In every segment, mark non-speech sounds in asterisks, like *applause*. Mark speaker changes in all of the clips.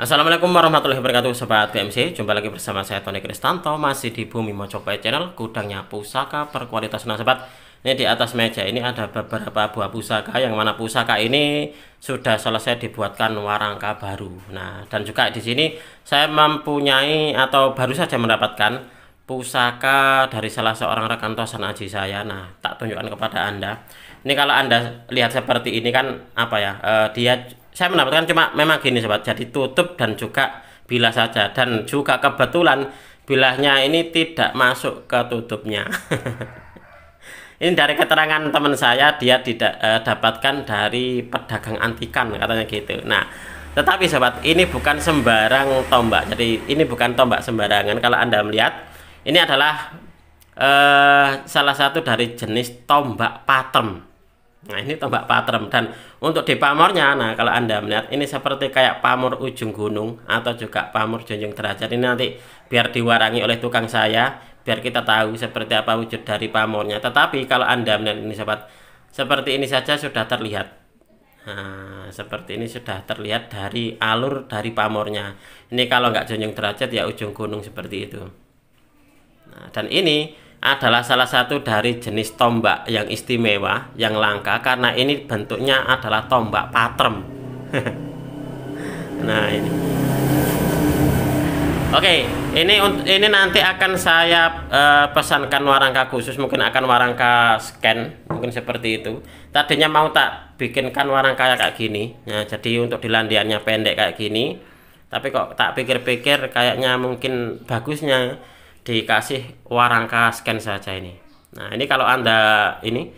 Speaker 1: Assalamualaikum warahmatullahi wabarakatuh Sobat GMC Jumpa lagi bersama saya Tony Kristanto Masih di Bumi Mojopai Channel Gudangnya pusaka berkualitas Nah sobat Ini di atas meja ini ada beberapa buah pusaka Yang mana pusaka ini Sudah selesai dibuatkan warangka baru Nah dan juga di sini Saya mempunyai atau baru saja mendapatkan Pusaka dari salah seorang rekan tosan aji saya Nah tak tunjukkan kepada anda Ini kalau anda lihat seperti ini kan Apa ya eh, Dia saya mendapatkan cuma memang gini sobat jadi tutup dan juga bilah saja dan juga kebetulan bilahnya ini tidak masuk ke tutupnya *laughs* ini dari keterangan teman saya dia tidak uh, dapatkan dari pedagang antikan katanya gitu nah tetapi sobat ini bukan sembarang tombak jadi ini bukan tombak sembarangan kalau anda melihat ini adalah uh, salah satu dari jenis tombak patem Nah ini tombak patrem dan untuk di pamornya, nah kalau anda melihat ini seperti kayak pamor ujung gunung atau juga pamor junjung derajat ini nanti biar diwarangi oleh tukang saya biar kita tahu seperti apa wujud dari pamornya. Tetapi kalau anda melihat ini sobat seperti ini saja sudah terlihat. Nah, seperti ini sudah terlihat dari alur dari pamornya. Ini kalau nggak junjung derajat ya ujung gunung seperti itu. Nah, dan ini adalah salah satu dari jenis tombak yang istimewa, yang langka karena ini bentuknya adalah tombak patrem. *laughs* nah, ini. Oke, ini ini nanti akan saya uh, pesankan warangka khusus, mungkin akan warangka scan, mungkin seperti itu. Tadinya mau tak bikinkan warangka kayak gini. Nah, jadi untuk dilandiannya pendek kayak gini. Tapi kok tak pikir-pikir kayaknya mungkin bagusnya dikasih warangka scan saja ini nah ini kalau anda ini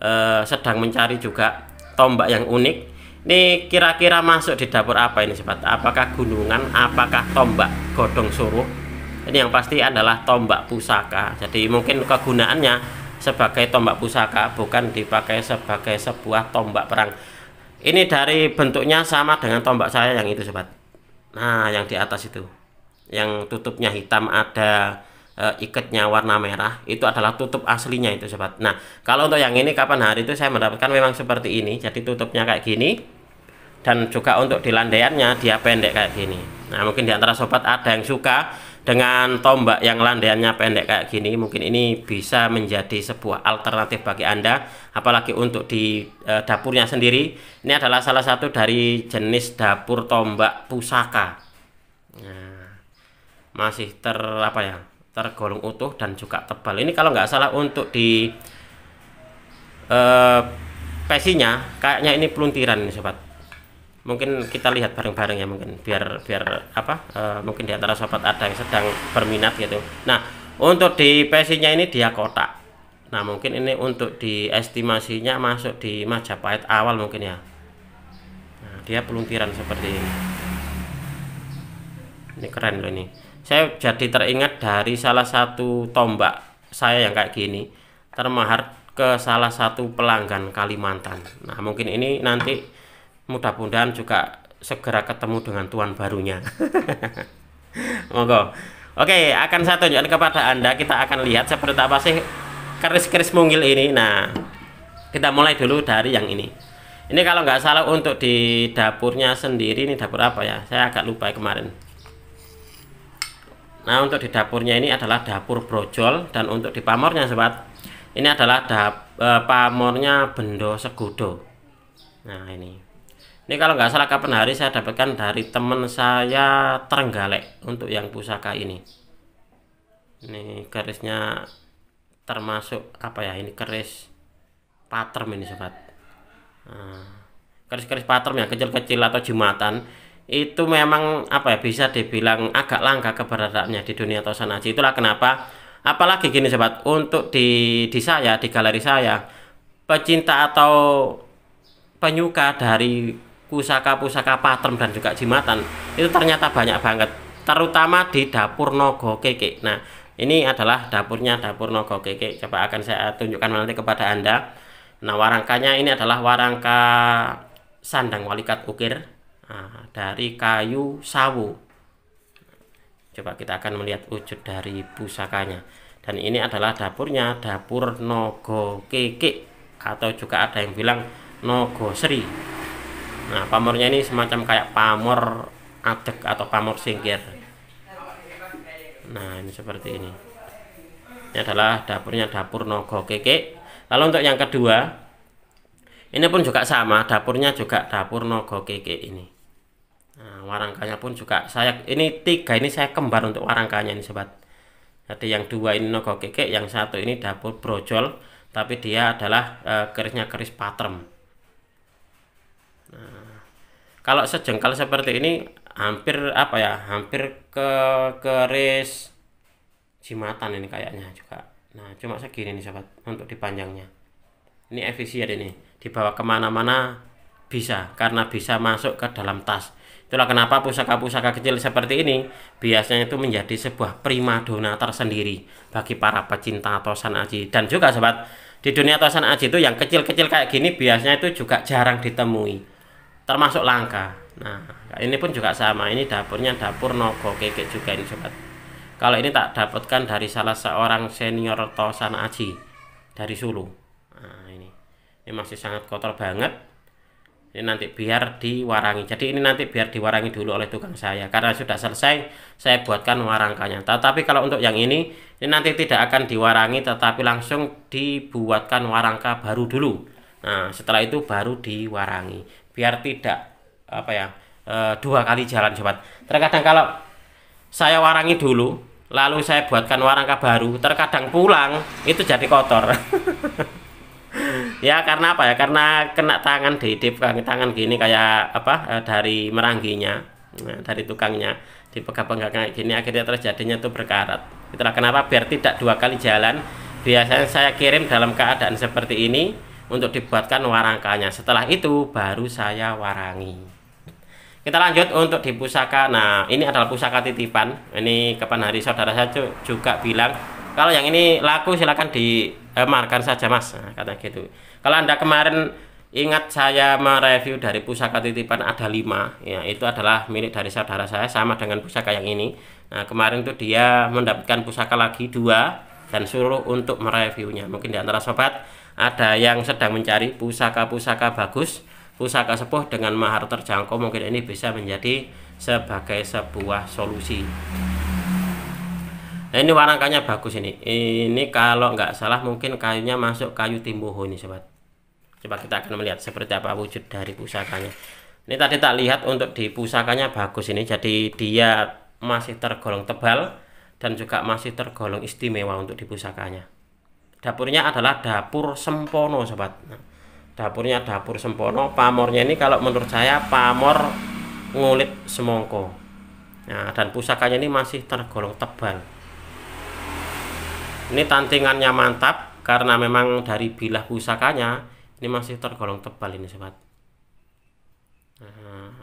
Speaker 1: eh, sedang mencari juga tombak yang unik ini kira-kira masuk di dapur apa ini sobat apakah gunungan apakah tombak godong suruh ini yang pasti adalah tombak pusaka jadi mungkin kegunaannya sebagai tombak pusaka bukan dipakai sebagai sebuah tombak perang ini dari bentuknya sama dengan tombak saya yang itu sobat nah yang di atas itu yang tutupnya hitam ada uh, eh, ikatnya warna merah itu adalah tutup aslinya itu sobat nah kalau untuk yang ini kapan hari itu saya mendapatkan memang seperti ini jadi tutupnya kayak gini dan juga untuk di landaiannya dia pendek kayak gini nah mungkin diantara sobat ada yang suka dengan tombak yang landaiannya pendek kayak gini mungkin ini bisa menjadi sebuah alternatif bagi anda apalagi untuk di e, dapurnya sendiri ini adalah salah satu dari jenis dapur tombak pusaka nah, masih ter apa ya tergolong utuh dan juga tebal ini kalau nggak salah untuk di eh, pesinya kayaknya ini peluntiran nih sobat mungkin kita lihat bareng-bareng ya mungkin biar biar apa eh, mungkin di antara sobat ada yang sedang berminat gitu nah untuk di pesinya ini dia kotak nah mungkin ini untuk di estimasinya masuk di Majapahit awal mungkin ya nah, dia peluntiran seperti ini ini keren loh ini saya jadi teringat dari salah satu tombak saya yang kayak gini termahar ke salah satu pelanggan Kalimantan nah mungkin ini nanti mudah-mudahan juga segera ketemu dengan tuan barunya *laughs* monggo oke akan saya tunjukkan kepada anda kita akan lihat seperti apa sih keris-keris mungil ini nah kita mulai dulu dari yang ini ini kalau nggak salah untuk di dapurnya sendiri ini dapur apa ya saya agak lupa kemarin Nah untuk di dapurnya ini adalah dapur brojol dan untuk di pamornya sobat ini adalah dap, e, pamornya bendo segudo. Nah ini ini kalau nggak salah kapan hari saya dapatkan dari teman saya terenggalek untuk yang pusaka ini. Ini kerisnya termasuk apa ya ini keris patrem ini sobat. Nah, keris-keris patrem yang kecil-kecil atau jumatan itu memang apa ya bisa dibilang agak langka keberadaannya di dunia tosan aji itulah kenapa apalagi gini sobat untuk di di saya di galeri saya pecinta atau penyuka dari pusaka-pusaka patrem dan juga jimatan itu ternyata banyak banget terutama di dapur Nogo Keke nah ini adalah dapurnya dapur Nogo Keke coba akan saya tunjukkan nanti kepada anda nah warangkanya ini adalah warangka sandang walikat ukir nah, dari kayu sawu coba kita akan melihat wujud dari pusakanya dan ini adalah dapurnya dapur Nogo Keke atau juga ada yang bilang Nogo Sri nah pamornya ini semacam kayak pamor adek atau pamor singkir nah ini seperti ini ini adalah dapurnya dapur Nogo Keke lalu untuk yang kedua ini pun juga sama dapurnya juga dapur Nogo Keke ini warangkanya pun juga saya ini tiga ini saya kembar untuk warangkanya ini sobat jadi yang dua ini nogo kekek yang satu ini dapur brojol tapi dia adalah e, kerisnya keris patrem nah, kalau sejengkal seperti ini hampir apa ya hampir ke keris jimatan ini kayaknya juga nah cuma segini nih sobat untuk dipanjangnya ini efisien ini dibawa kemana-mana bisa karena bisa masuk ke dalam tas Itulah kenapa pusaka-pusaka kecil seperti ini biasanya itu menjadi sebuah primadona tersendiri bagi para pecinta tosan aji. Dan juga sobat, di dunia tosan aji itu yang kecil-kecil kayak gini biasanya itu juga jarang ditemui. Termasuk langka. Nah, ini pun juga sama. Ini dapurnya dapur nogo keke juga ini sobat. Kalau ini tak dapatkan dari salah seorang senior tosan aji dari Sulu. Nah, ini. Ini masih sangat kotor banget ini nanti biar diwarangi jadi ini nanti biar diwarangi dulu oleh tukang saya karena sudah selesai saya buatkan warangkanya tetapi kalau untuk yang ini ini nanti tidak akan diwarangi tetapi langsung dibuatkan warangka baru dulu nah setelah itu baru diwarangi biar tidak apa ya e, dua kali jalan sobat terkadang kalau saya warangi dulu lalu saya buatkan warangka baru terkadang pulang itu jadi kotor *laughs* ya karena apa ya karena kena tangan kaki tangan gini kayak apa eh, dari merangginya nah, dari tukangnya dipegang-pegang kayak gini akhirnya terjadinya tuh berkarat itulah kenapa biar tidak dua kali jalan biasanya saya kirim dalam keadaan seperti ini untuk dibuatkan warangkanya setelah itu baru saya warangi kita lanjut untuk di pusaka nah ini adalah pusaka titipan ini kapan hari saudara saya juga bilang kalau yang ini laku silahkan di eh, makan saja mas nah, kata gitu kalau anda kemarin ingat saya mereview dari pusaka titipan ada lima ya itu adalah milik dari saudara saya sama dengan pusaka yang ini nah kemarin itu dia mendapatkan pusaka lagi dua dan suruh untuk mereviewnya mungkin di antara sobat ada yang sedang mencari pusaka-pusaka bagus pusaka sepuh dengan mahar terjangkau mungkin ini bisa menjadi sebagai sebuah solusi nah, ini warangkanya bagus ini ini kalau nggak salah mungkin kayunya masuk kayu timbuho ini sobat coba kita akan melihat seperti apa wujud dari pusakanya ini tadi tak lihat untuk di pusakanya bagus ini jadi dia masih tergolong tebal dan juga masih tergolong istimewa untuk di pusakanya dapurnya adalah dapur sempono sobat nah, dapurnya dapur sempono pamornya ini kalau menurut saya pamor ngulit semongko nah dan pusakanya ini masih tergolong tebal ini tantingannya mantap karena memang dari bilah pusakanya ini masih tergolong tebal ini sobat nah,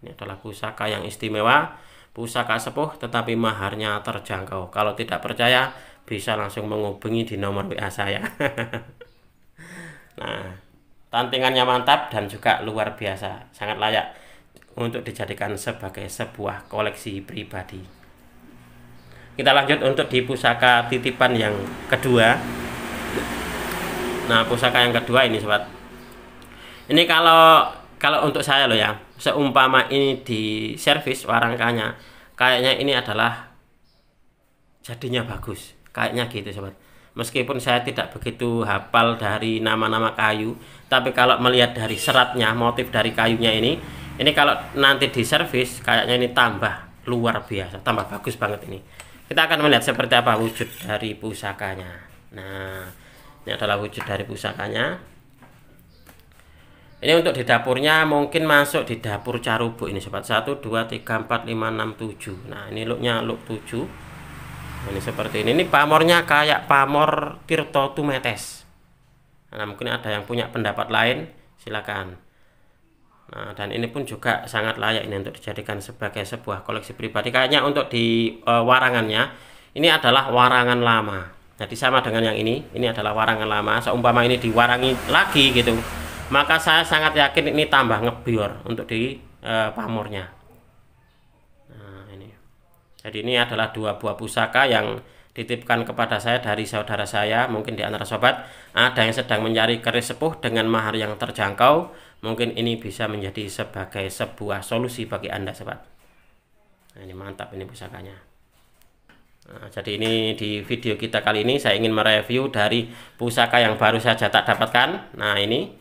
Speaker 1: ini adalah pusaka yang istimewa pusaka sepuh tetapi maharnya terjangkau kalau tidak percaya bisa langsung menghubungi di nomor WA saya *laughs* nah tantingannya mantap dan juga luar biasa sangat layak untuk dijadikan sebagai sebuah koleksi pribadi kita lanjut untuk di pusaka titipan yang kedua. Nah, pusaka yang kedua ini sobat. Ini kalau kalau untuk saya loh ya, seumpama ini di servis warangkanya, kayaknya ini adalah jadinya bagus. Kayaknya gitu sobat meskipun saya tidak begitu hafal dari nama-nama kayu tapi kalau melihat dari seratnya motif dari kayunya ini ini kalau nanti di servis, kayaknya ini tambah luar biasa tambah bagus banget ini kita akan melihat seperti apa wujud dari pusakanya nah ini adalah wujud dari pusakanya ini untuk di dapurnya mungkin masuk di dapur carubuk ini sobat 1 2 3 4 5 6 7 nah ini looknya look 7 nah, ini seperti ini ini pamornya kayak pamor Tirto Tumetes nah mungkin ada yang punya pendapat lain silakan Nah, dan ini pun juga sangat layak ini untuk dijadikan sebagai sebuah koleksi pribadi. Kayaknya untuk di e, warangannya ini adalah warangan lama. Jadi sama dengan yang ini, ini adalah warangan lama. Seumpama ini diwarangi lagi gitu, maka saya sangat yakin ini tambah ngebior untuk di e, pamornya. Nah, ini. Jadi ini adalah dua buah pusaka yang dititipkan kepada saya dari saudara saya, mungkin di antara sobat ada yang sedang mencari keris sepuh dengan mahar yang terjangkau Mungkin ini bisa menjadi sebagai sebuah solusi bagi Anda sobat. Nah, ini mantap ini pusakanya. Nah, jadi ini di video kita kali ini saya ingin mereview dari pusaka yang baru saja tak dapatkan. Nah, ini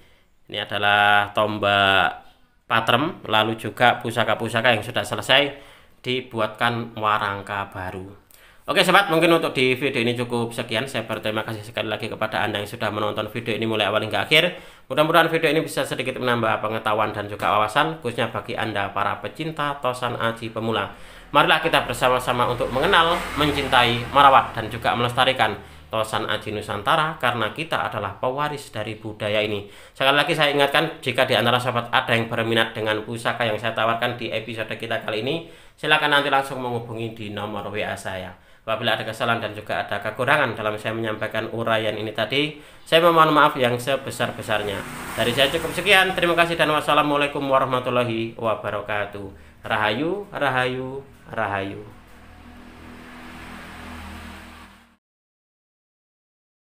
Speaker 1: ini adalah tombak patrem lalu juga pusaka-pusaka yang sudah selesai dibuatkan warangka baru. Oke sobat, mungkin untuk di video ini cukup sekian. Saya berterima kasih sekali lagi kepada Anda yang sudah menonton video ini mulai awal hingga akhir. Mudah-mudahan video ini bisa sedikit menambah pengetahuan dan juga wawasan, khususnya bagi Anda para pecinta tosan aji pemula. Marilah kita bersama-sama untuk mengenal, mencintai, merawat, dan juga melestarikan Tosan Aji Nusantara karena kita adalah pewaris dari budaya ini. Sekali lagi saya ingatkan jika di antara sobat ada yang berminat dengan pusaka yang saya tawarkan di episode kita kali ini, silakan nanti langsung menghubungi di nomor WA saya Apabila ada kesalahan dan juga ada kekurangan dalam saya menyampaikan uraian ini tadi, saya memohon maaf yang sebesar-besarnya. Dari saya cukup sekian. Terima kasih dan wassalamualaikum warahmatullahi wabarakatuh. Rahayu, rahayu, rahayu.